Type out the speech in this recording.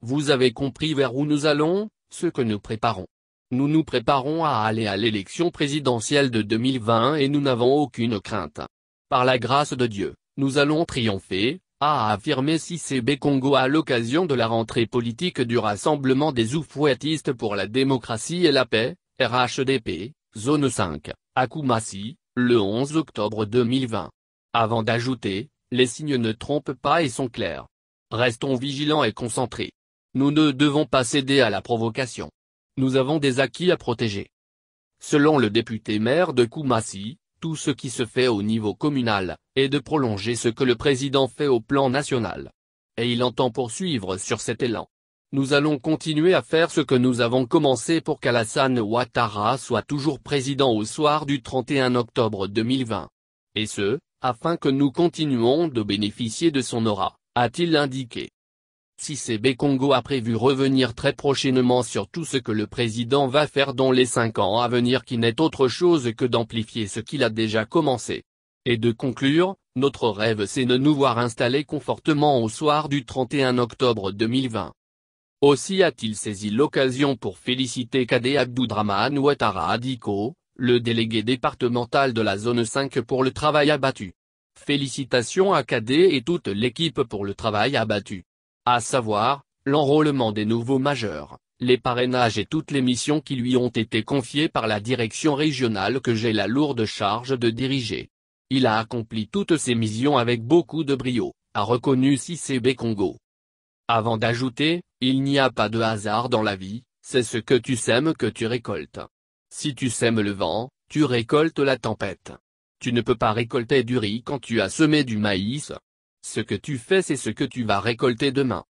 Vous avez compris vers où nous allons, ce que nous préparons. Nous nous préparons à aller à l'élection présidentielle de 2020 et nous n'avons aucune crainte. Par la grâce de Dieu, nous allons triompher, a affirmé C.C.B. Congo à l'occasion de la rentrée politique du Rassemblement des Oufouettistes pour la démocratie et la paix, RHDP, zone 5, à le 11 octobre 2020. Avant d'ajouter, les signes ne trompent pas et sont clairs. Restons vigilants et concentrés. Nous ne devons pas céder à la provocation. Nous avons des acquis à protéger. Selon le député maire de Koumassi, tout ce qui se fait au niveau communal, est de prolonger ce que le président fait au plan national. Et il entend poursuivre sur cet élan. Nous allons continuer à faire ce que nous avons commencé pour qu'Alassane Ouattara soit toujours président au soir du 31 octobre 2020. Et ce, afin que nous continuons de bénéficier de son aura, a-t-il indiqué. Si CB Congo a prévu revenir très prochainement sur tout ce que le président va faire dans les cinq ans à venir qui n'est autre chose que d'amplifier ce qu'il a déjà commencé. Et de conclure, notre rêve c'est de nous voir installer confortement au soir du 31 octobre 2020. Aussi a-t-il saisi l'occasion pour féliciter Kadé Abdoudraman Ouattara Adiko, le délégué départemental de la zone 5 pour le travail abattu. Félicitations à Kadé et toute l'équipe pour le travail abattu à savoir, l'enrôlement des nouveaux majeurs, les parrainages et toutes les missions qui lui ont été confiées par la direction régionale que j'ai la lourde charge de diriger. Il a accompli toutes ces missions avec beaucoup de brio, a reconnu CCB Congo. Avant d'ajouter, il n'y a pas de hasard dans la vie, c'est ce que tu sèmes que tu récoltes. Si tu sèmes le vent, tu récoltes la tempête. Tu ne peux pas récolter du riz quand tu as semé du maïs, ce que tu fais c'est ce que tu vas récolter demain.